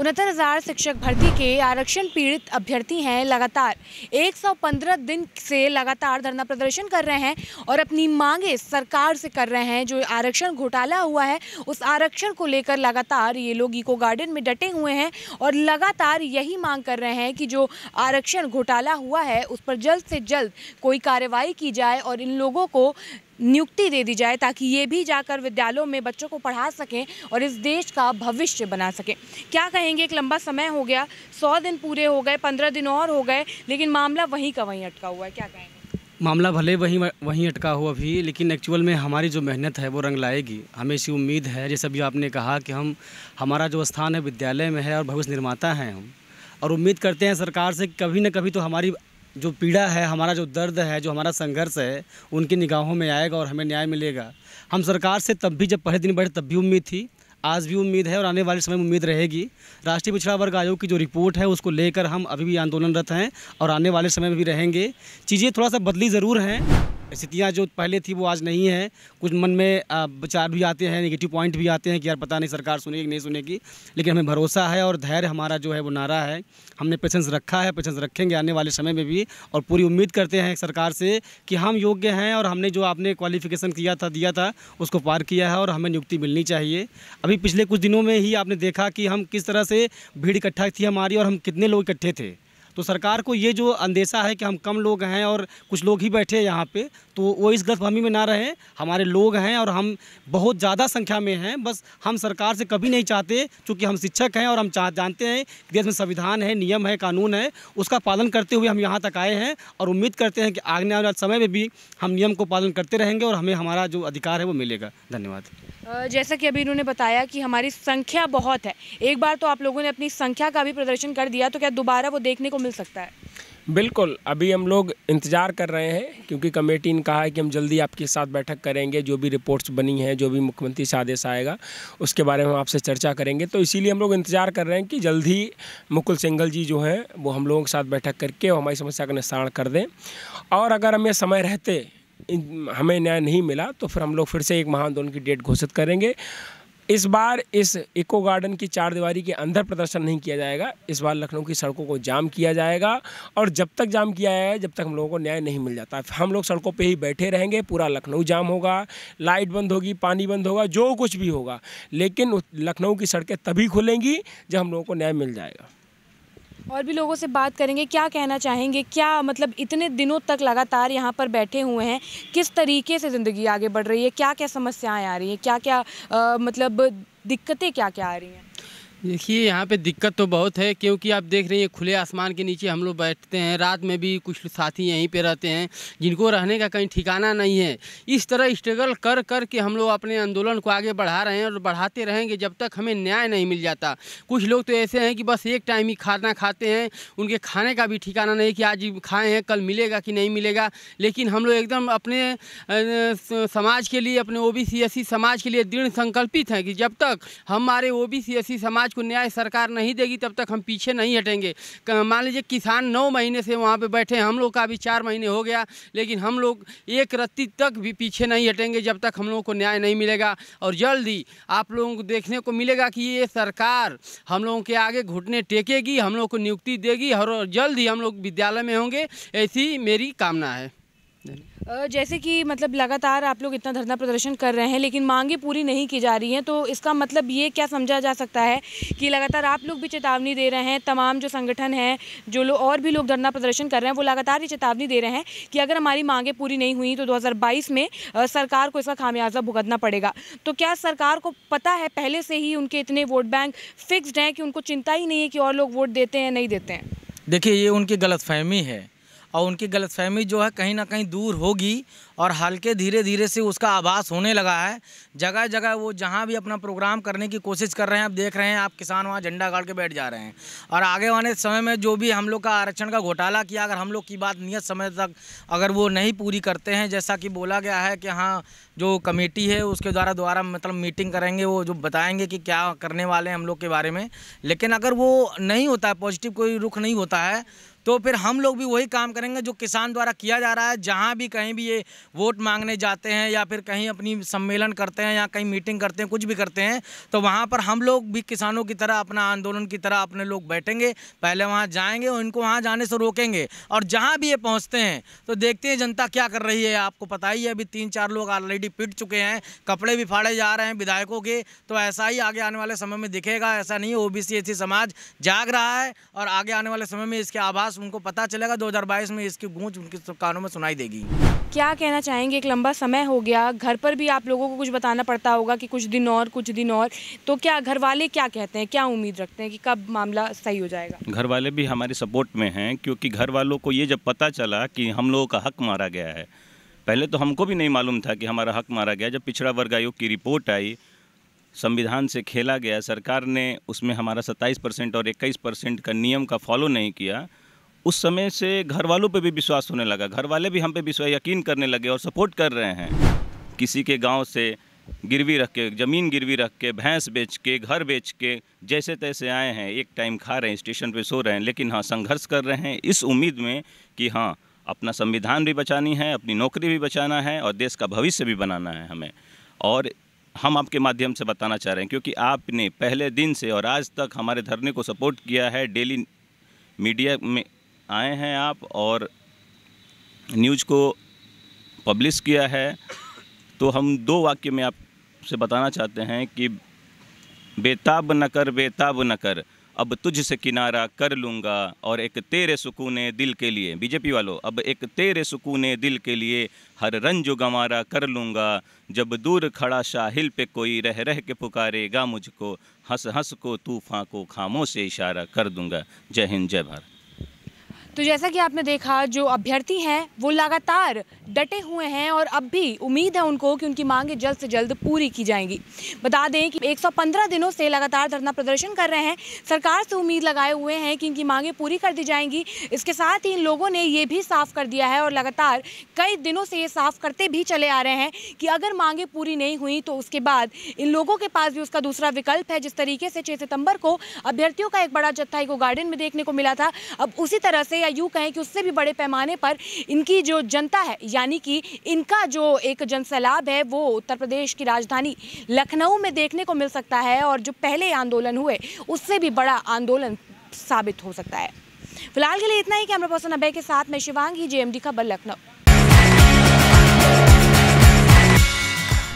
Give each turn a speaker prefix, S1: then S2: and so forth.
S1: उनहत्तर हजार शिक्षक भर्ती के आरक्षण पीड़ित अभ्यर्थी हैं लगातार 115 दिन से लगातार धरना प्रदर्शन कर रहे हैं और अपनी मांगे सरकार से कर रहे हैं जो आरक्षण घोटाला हुआ है उस आरक्षण को लेकर लगातार ये लोग इको गार्डन में डटे हुए हैं और लगातार यही मांग कर रहे हैं कि जो आरक्षण घोटाला हुआ है उस पर जल्द से जल्द कोई कार्रवाई की जाए और इन लोगों को नियुक्ति दे दी जाए ताकि ये भी जाकर विद्यालयों में बच्चों को पढ़ा सकें और इस देश का भविष्य बना सकें क्या कहेंगे एक लंबा समय हो गया सौ दिन पूरे हो गए पंद्रह दिन और हो गए लेकिन मामला वहीं का वहीं अटका हुआ है क्या कहेंगे
S2: मामला भले वहीं वहीं अटका हुआ भी लेकिन एक्चुअल में हमारी जो मेहनत है वो रंग लाएगी हमें इसी उम्मीद है जैसे अभी आपने कहा कि हम हमारा जो स्थान है विद्यालय में है और भविष्य निर्माता हैं हम और उम्मीद करते हैं सरकार से कभी ना कभी तो हमारी जो पीड़ा है हमारा जो दर्द है जो हमारा संघर्ष है उनकी निगाहों में आएगा और हमें न्याय मिलेगा हम सरकार से तब भी जब पहले दिन बैठे तब भी उम्मीद थी आज भी उम्मीद है और आने वाले समय में उम्मीद रहेगी राष्ट्रीय पिछड़ा वर्ग आयोग की जो रिपोर्ट है उसको लेकर हम अभी भी आंदोलनरत हैं और आने वाले समय में भी रहेंगे चीज़ें थोड़ा सा बदली ज़रूर हैं स्थितियाँ जो पहले थी वो आज नहीं है कुछ मन में विचार भी आते हैं निगेटिव पॉइंट भी आते हैं कि यार पता नहीं सरकार सुनेगी नहीं सुनेगी लेकिन हमें भरोसा है और धैर्य हमारा जो है वो नारा है हमने पेशेंस रखा है पेशेंस रखेंगे आने वाले समय में भी और पूरी उम्मीद करते हैं सरकार से कि हम योग्य हैं और हमने जो आपने क्वालिफिकेशन किया था दिया था उसको पार किया है और हमें नियुक्ति मिलनी चाहिए अभी पिछले कुछ दिनों में ही आपने देखा कि हम किस तरह से भीड़ इकट्ठा थी हमारी और हम कितने लोग इकट्ठे थे तो सरकार को ये जो अंदेशा है कि हम कम लोग हैं और कुछ लोग ही बैठे हैं यहाँ पे तो वो इस गलतफहमी में ना रहें हमारे लोग हैं और हम बहुत ज़्यादा संख्या में हैं बस हम सरकार से कभी नहीं चाहते चूँकि हम शिक्षक हैं और हम जानते हैं कि देश में संविधान है नियम है कानून है उसका पालन करते हुए हम यहाँ तक आए हैं और उम्मीद करते हैं कि आगने वाले समय में भी हम नियम को पालन करते रहेंगे और हमें हमारा जो अधिकार है वो मिलेगा धन्यवाद
S1: जैसा कि अभी इन्होंने बताया कि हमारी संख्या बहुत है एक बार तो आप लोगों ने अपनी संख्या का भी प्रदर्शन कर दिया तो क्या दोबारा वो देखने को मिल सकता है
S3: बिल्कुल अभी हम लोग इंतज़ार कर रहे हैं क्योंकि कमेटी ने कहा है कि हम जल्दी आपके साथ बैठक करेंगे जो भी रिपोर्ट्स बनी हैं जो भी मुख्यमंत्री से आदेश आएगा उसके बारे में हम आपसे चर्चा करेंगे तो इसीलिए हम लोग इंतज़ार कर रहे हैं कि जल्दी मुकुल सिंगल जी जो हैं वो हम लोगों के साथ बैठक करके और हमारी समस्या का निस्तारण कर दें और अगर हमें समय रहते हमें न्याय नहीं मिला तो फिर हम लोग फिर से एक महाआंदोलन की डेट घोषित करेंगे इस बार इस इको गार्डन की चार दीवारी के अंदर प्रदर्शन नहीं किया जाएगा इस बार लखनऊ की सड़कों को जाम किया जाएगा और जब तक जाम किया जाएगा जब तक हम लोगों को न्याय नहीं मिल जाता हम लोग सड़कों पे ही बैठे रहेंगे पूरा लखनऊ जाम होगा लाइट बंद होगी पानी बंद होगा जो कुछ भी होगा लेकिन लखनऊ की सड़कें तभी खुलेंगी जब हम लोगों को न्याय मिल जाएगा
S1: और भी लोगों से बात करेंगे क्या कहना चाहेंगे क्या मतलब इतने दिनों तक लगातार यहाँ पर बैठे हुए हैं किस तरीके से ज़िंदगी आगे बढ़ रही है क्या क्या समस्याएं आ रही हैं क्या क्या आ, मतलब दिक्कतें क्या क्या आ रही हैं
S4: देखिए यहाँ पे दिक्कत तो बहुत है क्योंकि आप देख रहे हैं खुले आसमान के नीचे हम लोग बैठते हैं रात में भी कुछ साथी यहीं पे रहते हैं जिनको रहने का कहीं ठिकाना नहीं है इस तरह स्ट्रगल कर कर के हम लोग अपने आंदोलन को आगे बढ़ा रहे हैं और बढ़ाते रहेंगे जब तक हमें न्याय नहीं मिल जाता कुछ लोग तो ऐसे हैं कि बस एक टाइम ही खाना खाते हैं उनके खाने का भी ठिकाना नहीं कि आज खाए हैं कल मिलेगा कि नहीं मिलेगा लेकिन हम लोग एकदम अपने समाज के लिए अपने ओ बी समाज के लिए दृढ़ संकल्पित हैं कि जब तक हमारे ओ बी समाज समाज को न्याय सरकार नहीं देगी तब तक हम पीछे नहीं हटेंगे मान लीजिए किसान नौ महीने से वहाँ पर बैठे हैं हम लोग का भी चार महीने हो गया लेकिन हम लोग एक रत्ती तक भी पीछे नहीं हटेंगे जब तक हम लोगों को न्याय नहीं मिलेगा और जल्द ही आप लोगों को देखने को मिलेगा कि ये सरकार हम लोगों के आगे घुटने टेकेगी हम लोग को नियुक्ति देगी और जल्द ही हम लोग विद्यालय में होंगे ऐसी मेरी कामना है
S1: जैसे कि मतलब लगातार आप लोग इतना धरना प्रदर्शन कर रहे हैं लेकिन मांगे पूरी नहीं की जा रही हैं तो इसका मतलब ये क्या समझा जा सकता है कि लगातार आप लोग भी चेतावनी दे रहे हैं तमाम जो संगठन हैं जो लोग और भी लोग धरना प्रदर्शन कर रहे हैं वो लगातार ये चेतावनी दे रहे हैं कि अगर हमारी मांगे पूरी नहीं हुई तो दो में सरकार को इसका खामियाजा भुगतना पड़ेगा तो क्या सरकार को पता है पहले से ही उनके इतने वोट बैंक फिक्सड हैं कि उनको चिंता ही नहीं है कि और लोग वोट देते हैं नहीं देते हैं
S5: देखिए ये उनकी गलतफहमी है और उनकी गलतफहमी जो है कहीं ना कहीं दूर होगी और हल्के धीरे धीरे से उसका आभास होने लगा है जगह जगह वो जहाँ भी अपना प्रोग्राम करने की कोशिश कर रहे हैं आप देख रहे हैं आप किसान वहाँ झंडा गाड़ के बैठ जा रहे हैं और आगे आने समय में जो भी हम लोग का आरक्षण का घोटाला किया अगर हम लोग की बात नियत समय तक अगर वो नहीं पूरी करते हैं जैसा कि बोला गया है कि हाँ जो कमेटी है उसके द्वारा द्वारा मतलब मीटिंग करेंगे वो जो बताएंगे कि क्या करने वाले हैं हम लोग के बारे में लेकिन अगर वो नहीं होता है पॉजिटिव कोई रुख नहीं होता है तो फिर हम लोग भी वही काम करेंगे जो किसान द्वारा किया जा रहा है जहाँ भी कहीं भी ये वोट मांगने जाते हैं या फिर कहीं अपनी सम्मेलन करते हैं या कहीं मीटिंग करते हैं कुछ भी करते हैं तो वहाँ पर हम लोग भी किसानों की तरह अपना आंदोलन की तरह अपने लोग बैठेंगे पहले वहाँ जाएंगे और इनको वहाँ जाने से रोकेंगे और जहाँ भी ये पहुँचते हैं तो देखते हैं जनता क्या कर रही है आपको पता ही है अभी तीन चार लोग ऑलरेडी पिट चुके हैं कपड़े भी फाड़े जा रहे हैं विधायकों के तो ऐसा ही आगे आने वाले समय में दिखेगा ऐसा नहीं ओ बी समाज जाग रहा है और आगे आने वाले समय में इसके आभास इतिहास उनको पता चलेगा 2022 में इसकी गूंज उनके कानों में सुनाई देगी
S1: क्या कहना चाहेंगे एक लंबा समय हो गया घर पर भी आप लोगों को कुछ बताना पड़ता होगा कि कुछ दिन और कुछ दिन और तो क्या घर वाले क्या कहते हैं क्या उम्मीद रखते हैं कि कब मामला सही हो जाएगा
S3: घर वाले भी हमारे सपोर्ट में हैं क्योंकि घर वालों को ये जब पता चला कि हम लोगों का हक मारा गया है पहले तो हमको भी नहीं मालूम था कि हमारा हक मारा गया जब पिछड़ा वर्ग आयोग की रिपोर्ट आई संविधान से खेला गया सरकार ने उसमें हमारा 27 परसेंट और 21 परसेंट का नियम का फॉलो नहीं किया उस समय से घर वालों पर भी विश्वास होने लगा घर वाले भी हम पे विश्वास यकीन करने लगे और सपोर्ट कर रहे हैं किसी के गांव से गिरवी रख के ज़मीन गिरवी रख के भैंस बेच के घर बेच के जैसे तैसे आए हैं एक टाइम खा रहे हैं स्टेशन पे सो रहे हैं लेकिन हाँ संघर्ष कर रहे हैं इस उम्मीद में कि हाँ अपना संविधान भी बचानी है अपनी नौकरी भी बचाना है और देश का भविष्य भी बनाना है हमें और हम आपके माध्यम से बताना चाह रहे हैं क्योंकि आपने पहले दिन से और आज तक हमारे धरने को सपोर्ट किया है डेली मीडिया में आए हैं आप और न्यूज़ को पब्लिश किया है तो हम दो वाक्य में आपसे बताना चाहते हैं कि बेताब न कर बेताब न कर अब तुझ से किनारा कर लूँगा और एक तेरे सुकून दिल के लिए बीजेपी वालों अब एक तेरे सुकून दिल के लिए हर रंज गंवारा कर लूँगा जब दूर खड़ा शाहिल पे कोई रह रह के पुकारेगा मुझको हंस हंस को तूफ़ा को खामों से इशारा कर दूँगा जय हिंद जय भारत
S1: तो जैसा कि आपने देखा जो अभ्यर्थी हैं वो लगातार डटे हुए हैं और अब भी उम्मीद है उनको कि उनकी मांगें जल्द से जल्द पूरी की जाएंगी बता दें कि 115 दिनों से लगातार धरना प्रदर्शन कर रहे हैं सरकार से उम्मीद लगाए हुए हैं कि इनकी मांगें पूरी कर दी जाएंगी इसके साथ ही इन लोगों ने ये भी साफ कर दिया है और लगातार कई दिनों से ये साफ करते भी चले आ रहे हैं कि अगर मांगें पूरी नहीं हुई तो उसके बाद इन लोगों के पास भी उसका दूसरा विकल्प है जिस तरीके से छः सितंबर को अभ्यर्थियों का एक बड़ा जत्था एक गार्डन में देखने को मिला था अब उसी तरह से या यूँ कहें कि उससे भी बड़े पैमाने पर इनकी जो जनता है यानी कि इनका जो एक जनसैलाब है वो उत्तर प्रदेश की राजधानी लखनऊ में देखने को मिल सकता है और जो पहले आंदोलन हुए उससे भी बड़ा आंदोलन साबित हो सकता है फिलहाल के लिए इतना ही कैमरा पर्सन अभय के साथ मैं शिवांगी जेएमडी खबर लखनऊ